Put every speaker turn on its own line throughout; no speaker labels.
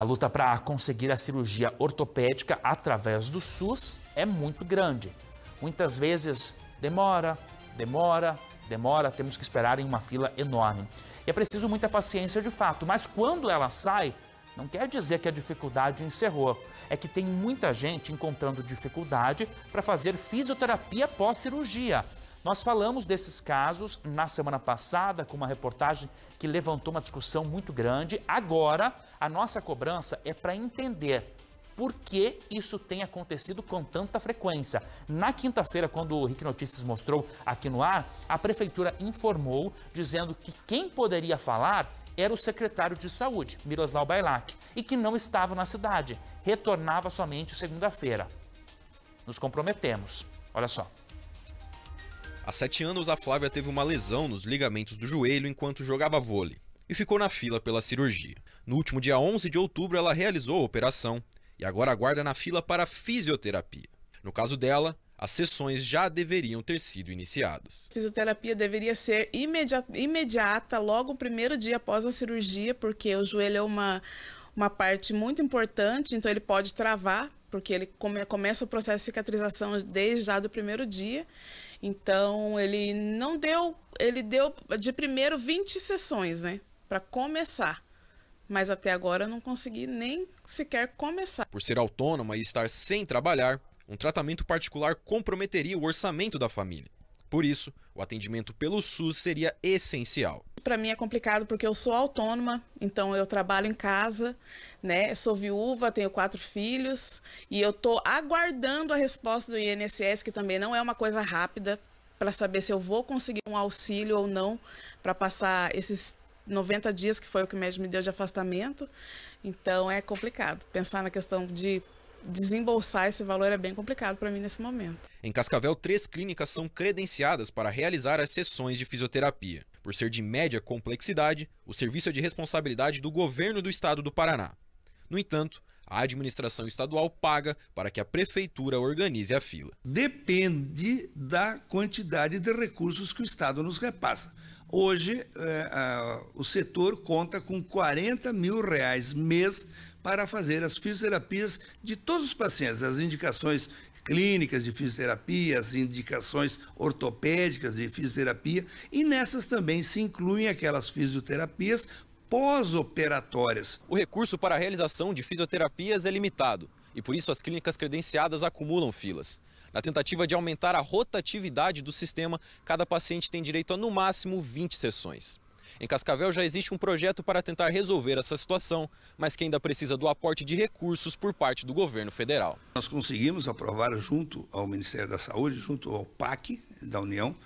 A luta para conseguir a cirurgia ortopédica através do SUS é muito grande. Muitas vezes demora, demora, demora, temos que esperar em uma fila enorme. E é preciso muita paciência de fato, mas quando ela sai, não quer dizer que a dificuldade encerrou. É que tem muita gente encontrando dificuldade para fazer fisioterapia pós cirurgia. Nós falamos desses casos na semana passada com uma reportagem que levantou uma discussão muito grande. Agora, a nossa cobrança é para entender por que isso tem acontecido com tanta frequência. Na quinta-feira, quando o Rick Notícias mostrou aqui no ar, a prefeitura informou dizendo que quem poderia falar era o secretário de saúde, Miroslav Bailac, e que não estava na cidade, retornava somente segunda-feira. Nos comprometemos.
Olha só. Há sete anos, a Flávia teve uma lesão nos ligamentos do joelho enquanto jogava vôlei e ficou na fila pela cirurgia. No último dia 11 de outubro, ela realizou a operação e agora aguarda na fila para fisioterapia. No caso dela, as sessões já deveriam ter sido iniciadas.
Fisioterapia deveria ser imediata, imediata logo o primeiro dia após a cirurgia, porque o joelho é uma, uma parte muito importante, então ele pode travar, porque ele come, começa o processo de cicatrização desde já do primeiro dia. Então, ele não deu, ele deu de primeiro 20 sessões, né, para começar. Mas até agora eu não consegui nem sequer começar.
Por ser autônoma e estar sem trabalhar, um tratamento particular comprometeria o orçamento da família. Por isso, o atendimento pelo SUS seria essencial.
Para mim é complicado porque eu sou autônoma, então eu trabalho em casa, né? Sou viúva, tenho quatro filhos e eu estou aguardando a resposta do INSS, que também não é uma coisa rápida, para saber se eu vou conseguir um auxílio ou não para passar esses 90 dias que foi o que o médico me deu de afastamento. Então é complicado pensar na questão de desembolsar esse valor é bem complicado para mim nesse momento.
Em Cascavel, três clínicas são credenciadas para realizar as sessões de fisioterapia. Por ser de média complexidade, o serviço é de responsabilidade do governo do estado do Paraná. No entanto, a administração estadual paga para que a prefeitura organize a fila.
Depende da quantidade de recursos que o estado nos repassa. Hoje, é, a, o setor conta com 40 mil reais mês para fazer as fisioterapias de todos os pacientes, as indicações clínicas de fisioterapia, as indicações ortopédicas de fisioterapia, e nessas também se incluem aquelas fisioterapias pós-operatórias. O recurso para a realização
de fisioterapias é limitado e por isso as clínicas credenciadas acumulam filas. Na tentativa de aumentar a rotatividade do sistema, cada paciente tem direito a no máximo 20 sessões. Em Cascavel já existe um projeto para tentar resolver essa situação, mas que ainda precisa
do aporte de recursos por parte do governo federal. Nós conseguimos aprovar junto ao Ministério da Saúde, junto ao PAC da União,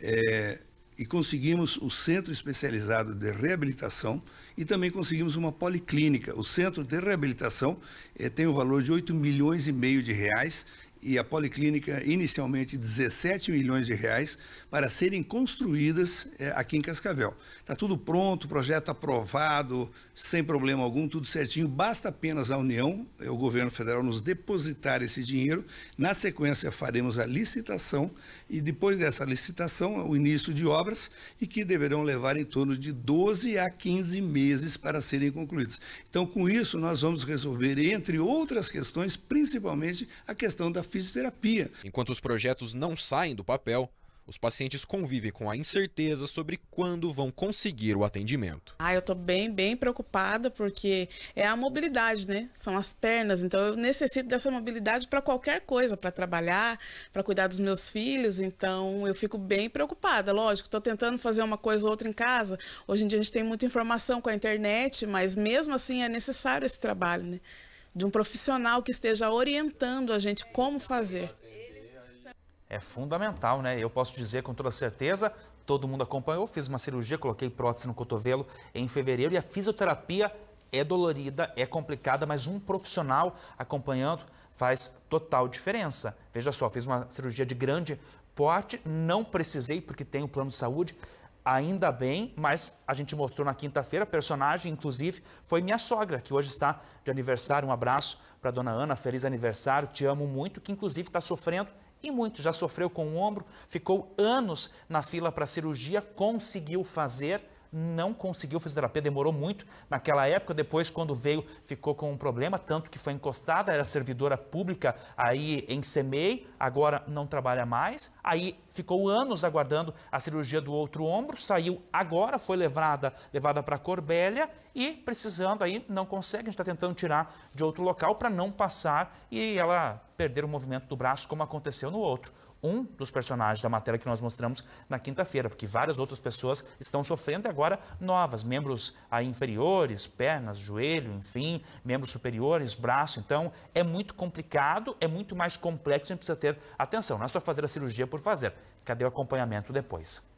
é e conseguimos o Centro Especializado de Reabilitação e também conseguimos uma policlínica. O Centro de Reabilitação eh, tem o um valor de 8 milhões e meio de reais e a Policlínica, inicialmente 17 milhões de reais, para serem construídas é, aqui em Cascavel. Está tudo pronto, projeto aprovado, sem problema algum, tudo certinho. Basta apenas a União, é, o governo federal, nos depositar esse dinheiro. Na sequência, faremos a licitação e depois dessa licitação, o início de obras e que deverão levar em torno de 12 a 15 meses para serem concluídas. Então, com isso, nós vamos resolver, entre outras questões, principalmente a questão da fisioterapia. Enquanto
os projetos não saem do papel, os pacientes convivem com a incerteza sobre quando vão conseguir o atendimento.
Ah, eu estou bem, bem preocupada porque é a mobilidade, né? São as pernas, então eu necessito dessa mobilidade para qualquer coisa, para trabalhar, para cuidar dos meus filhos, então eu fico bem preocupada. Lógico, estou tentando fazer uma coisa ou outra em casa. Hoje em dia a gente tem muita informação com a internet, mas mesmo assim é necessário esse trabalho, né? de um profissional que esteja orientando a gente como fazer.
É fundamental, né? Eu posso dizer com toda certeza, todo mundo acompanhou, fiz uma cirurgia, coloquei prótese no cotovelo em fevereiro e a fisioterapia é dolorida, é complicada, mas um profissional acompanhando faz total diferença. Veja só, fiz uma cirurgia de grande porte, não precisei porque tenho plano de saúde, ainda bem, mas a gente mostrou na quinta-feira, a personagem, inclusive, foi minha sogra, que hoje está de aniversário. Um abraço para dona Ana, feliz aniversário, te amo muito, que inclusive está sofrendo e muito, já sofreu com o ombro, ficou anos na fila para cirurgia, conseguiu fazer não conseguiu fisioterapia, demorou muito. Naquela época, depois, quando veio, ficou com um problema, tanto que foi encostada, era servidora pública aí em CEMEI, agora não trabalha mais. Aí ficou anos aguardando a cirurgia do outro ombro, saiu agora, foi levada, levada para Corbélia e precisando aí, não consegue, a gente está tentando tirar de outro local para não passar e ela perder o movimento do braço, como aconteceu no outro um dos personagens da matéria que nós mostramos na quinta-feira, porque várias outras pessoas estão sofrendo e agora novas, membros aí inferiores, pernas, joelho, enfim, membros superiores, braço. Então, é muito complicado, é muito mais complexo, a gente precisa ter atenção. Não é só fazer a cirurgia por fazer. Cadê o acompanhamento depois?